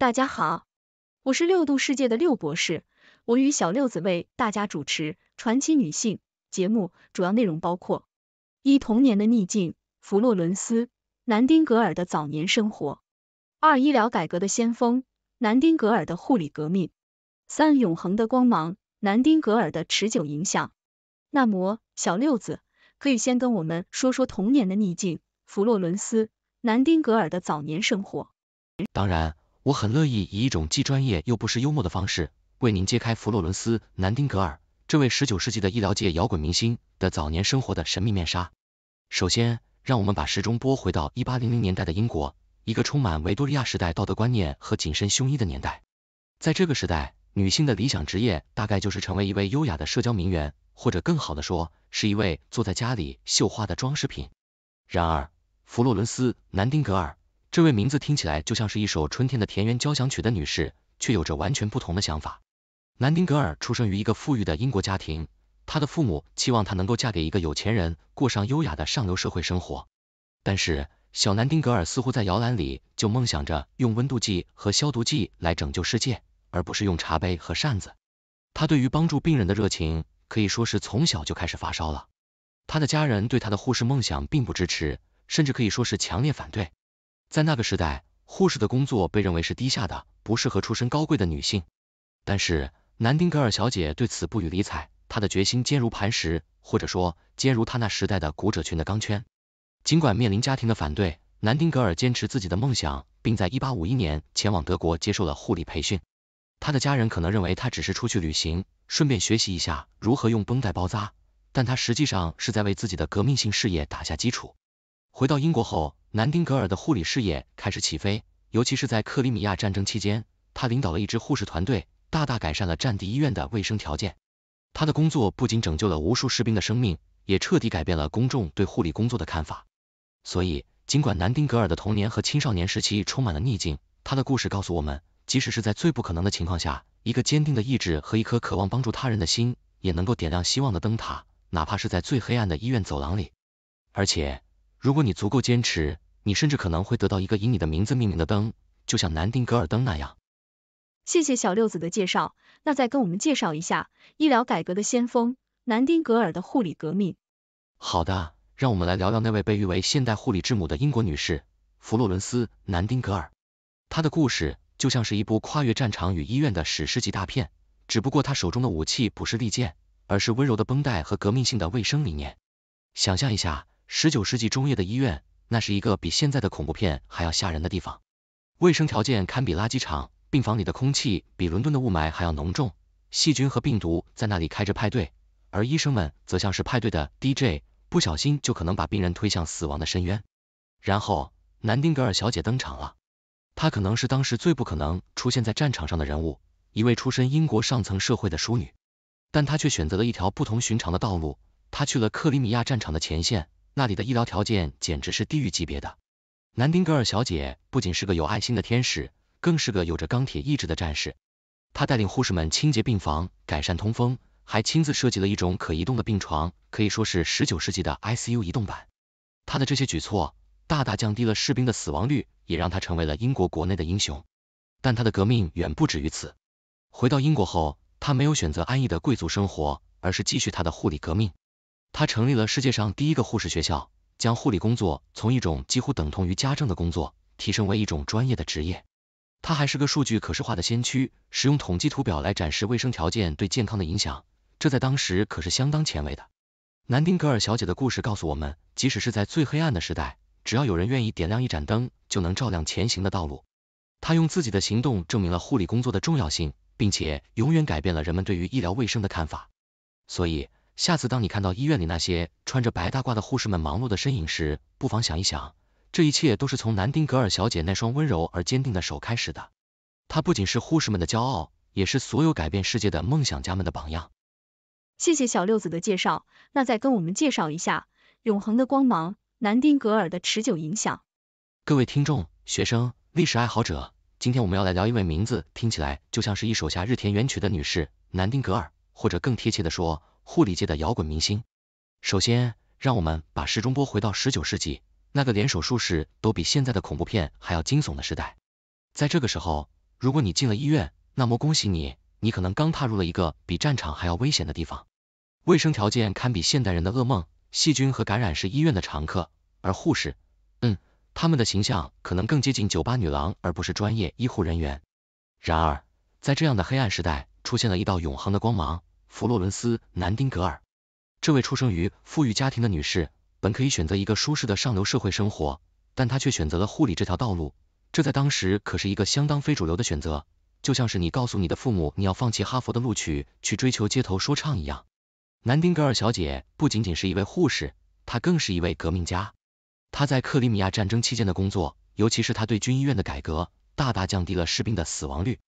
大家好，我是六度世界的六博士，我与小六子为大家主持《传奇女性》节目，主要内容包括：一、童年的逆境——弗洛伦斯南丁格尔的早年生活；二、医疗改革的先锋——南丁格尔的护理革命；三、永恒的光芒——南丁格尔的持久影响。那么，小六子可以先跟我们说说童年的逆境——弗洛伦斯南丁格尔的早年生活。当然。我很乐意以一种既专业又不失幽默的方式，为您揭开弗洛伦斯南丁格尔这位十九世纪的医疗界摇滚明星的早年生活的神秘面纱。首先，让我们把时钟拨回到一八零零年代的英国，一个充满维多利亚时代道德观念和紧身胸衣的年代。在这个时代，女性的理想职业大概就是成为一位优雅的社交名媛，或者更好的说，是一位坐在家里绣花的装饰品。然而，弗洛伦斯南丁格尔。这位名字听起来就像是一首春天的田园交响曲的女士，却有着完全不同的想法。南丁格尔出生于一个富裕的英国家庭，她的父母期望她能够嫁给一个有钱人，过上优雅的上流社会生活。但是小南丁格尔似乎在摇篮里就梦想着用温度计和消毒剂来拯救世界，而不是用茶杯和扇子。她对于帮助病人的热情可以说是从小就开始发烧了。她的家人对她的护士梦想并不支持，甚至可以说是强烈反对。在那个时代，护士的工作被认为是低下的，不适合出身高贵的女性。但是南丁格尔小姐对此不予理睬，她的决心坚如磐石，或者说坚如她那时代的鼓者群的钢圈。尽管面临家庭的反对，南丁格尔坚持自己的梦想，并在一八五一年前往德国接受了护理培训。她的家人可能认为她只是出去旅行，顺便学习一下如何用绷带包扎，但她实际上是在为自己的革命性事业打下基础。回到英国后，南丁格尔的护理事业开始起飞，尤其是在克里米亚战争期间，他领导了一支护士团队，大大改善了战地医院的卫生条件。他的工作不仅拯救了无数士兵的生命，也彻底改变了公众对护理工作的看法。所以，尽管南丁格尔的童年和青少年时期充满了逆境，他的故事告诉我们，即使是在最不可能的情况下，一个坚定的意志和一颗渴望帮助他人的心，也能够点亮希望的灯塔，哪怕是在最黑暗的医院走廊里。而且，如果你足够坚持，你甚至可能会得到一个以你的名字命名的灯，就像南丁格尔灯那样。谢谢小六子的介绍，那再跟我们介绍一下医疗改革的先锋南丁格尔的护理革命。好的，让我们来聊聊那位被誉为现代护理之母的英国女士弗洛伦斯南丁格尔。她的故事就像是一部跨越战场与医院的史诗级大片，只不过她手中的武器不是利剑，而是温柔的绷带和革命性的卫生理念。想象一下，十九世纪中叶的医院。那是一个比现在的恐怖片还要吓人的地方，卫生条件堪比垃圾场，病房里的空气比伦敦的雾霾还要浓重，细菌和病毒在那里开着派对，而医生们则像是派对的 DJ，不小心就可能把病人推向死亡的深渊。然后，南丁格尔小姐登场了，她可能是当时最不可能出现在战场上的人物，一位出身英国上层社会的淑女，但她却选择了一条不同寻常的道路，她去了克里米亚战场的前线。那里的医疗条件简直是地狱级别的。南丁格尔小姐不仅是个有爱心的天使，更是个有着钢铁意志的战士。她带领护士们清洁病房、改善通风，还亲自设计了一种可移动的病床，可以说是十九世纪的 ICU 移动版。她的这些举措大大降低了士兵的死亡率，也让她成为了英国国内的英雄。但她的革命远不止于此。回到英国后，她没有选择安逸的贵族生活，而是继续她的护理革命。她成立了世界上第一个护士学校，将护理工作从一种几乎等同于家政的工作，提升为一种专业的职业。她还是个数据可视化的先驱，使用统计图表来展示卫生条件对健康的影响，这在当时可是相当前卫的。南丁格尔小姐的故事告诉我们，即使是在最黑暗的时代，只要有人愿意点亮一盏灯，就能照亮前行的道路。她用自己的行动证明了护理工作的重要性，并且永远改变了人们对于医疗卫生的看法。所以。下次当你看到医院里那些穿着白大褂的护士们忙碌的身影时，不妨想一想，这一切都是从南丁格尔小姐那双温柔而坚定的手开始的。她不仅是护士们的骄傲，也是所有改变世界的梦想家们的榜样。谢谢小六子的介绍，那再跟我们介绍一下《永恒的光芒》南丁格尔的持久影响。各位听众、学生、历史爱好者，今天我们要来聊一位名字听起来就像是一首夏日田园曲的女士——南丁格尔，或者更贴切的说。护理界的摇滚明星。首先，让我们把时钟拨回到十九世纪那个连手术室都比现在的恐怖片还要惊悚的时代。在这个时候，如果你进了医院，那么恭喜你，你可能刚踏入了一个比战场还要危险的地方。卫生条件堪比现代人的噩梦，细菌和感染是医院的常客，而护士，嗯，他们的形象可能更接近酒吧女郎而不是专业医护人员。然而，在这样的黑暗时代，出现了一道永恒的光芒。弗洛伦斯·南丁格尔，这位出生于富裕家庭的女士，本可以选择一个舒适的上流社会生活，但她却选择了护理这条道路，这在当时可是一个相当非主流的选择。就像是你告诉你的父母，你要放弃哈佛的录取去追求街头说唱一样。南丁格尔小姐不仅仅是一位护士，她更是一位革命家。她在克里米亚战争期间的工作，尤其是她对军医院的改革，大大降低了士兵的死亡率。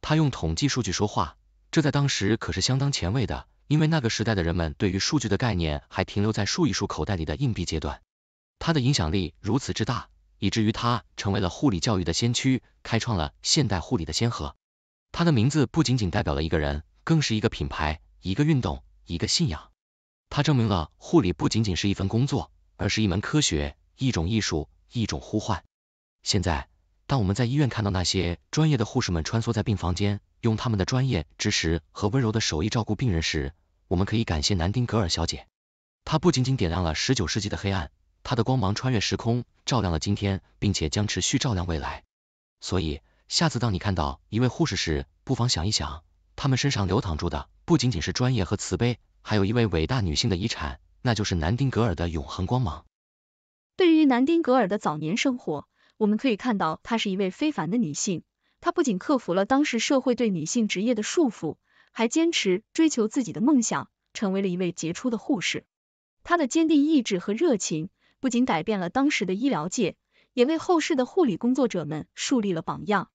她用统计数据说话。这在当时可是相当前卫的，因为那个时代的人们对于数据的概念还停留在数一数口袋里的硬币阶段。它的影响力如此之大，以至于它成为了护理教育的先驱，开创了现代护理的先河。它的名字不仅仅代表了一个人，更是一个品牌、一个运动、一个信仰。它证明了护理不仅仅是一份工作，而是一门科学、一种艺术、一种呼唤。现在。当我们在医院看到那些专业的护士们穿梭在病房间，用他们的专业知识和温柔的手艺照顾病人时，我们可以感谢南丁格尔小姐。她不仅仅点亮了十九世纪的黑暗，她的光芒穿越时空，照亮了今天，并且将持续照亮未来。所以，下次当你看到一位护士时，不妨想一想，他们身上流淌住的不仅仅是专业和慈悲，还有一位伟大女性的遗产，那就是南丁格尔的永恒光芒。对于南丁格尔的早年生活。我们可以看到，她是一位非凡的女性。她不仅克服了当时社会对女性职业的束缚，还坚持追求自己的梦想，成为了一位杰出的护士。她的坚定意志和热情，不仅改变了当时的医疗界，也为后世的护理工作者们树立了榜样。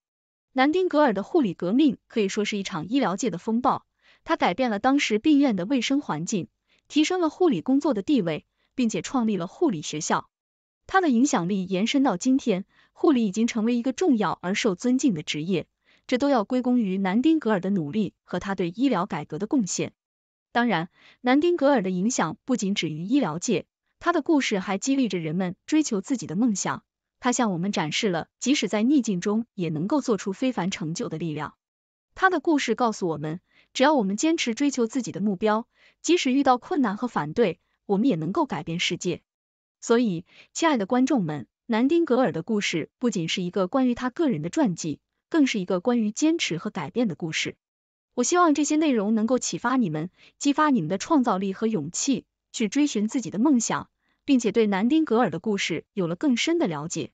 南丁格尔的护理革命可以说是一场医疗界的风暴。她改变了当时病院的卫生环境，提升了护理工作的地位，并且创立了护理学校。他的影响力延伸到今天，护理已经成为一个重要而受尊敬的职业，这都要归功于南丁格尔的努力和他对医疗改革的贡献。当然，南丁格尔的影响不仅止于医疗界，他的故事还激励着人们追求自己的梦想。他向我们展示了即使在逆境中也能够做出非凡成就的力量。他的故事告诉我们，只要我们坚持追求自己的目标，即使遇到困难和反对，我们也能够改变世界。所以，亲爱的观众们，南丁格尔的故事不仅是一个关于他个人的传记，更是一个关于坚持和改变的故事。我希望这些内容能够启发你们，激发你们的创造力和勇气，去追寻自己的梦想，并且对南丁格尔的故事有了更深的了解。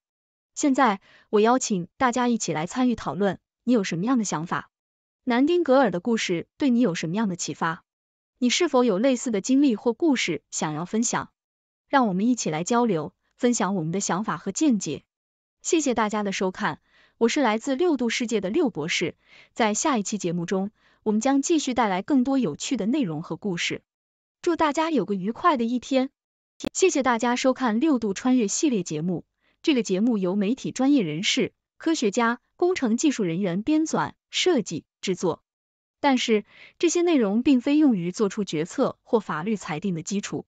现在，我邀请大家一起来参与讨论：你有什么样的想法？南丁格尔的故事对你有什么样的启发？你是否有类似的经历或故事想要分享？让我们一起来交流，分享我们的想法和见解。谢谢大家的收看，我是来自六度世界的六博士。在下一期节目中，我们将继续带来更多有趣的内容和故事。祝大家有个愉快的一天！谢谢大家收看《六度穿越》系列节目。这个节目由媒体专业人士、科学家、工程技术人员编纂、设计、制作，但是这些内容并非用于做出决策或法律裁定的基础。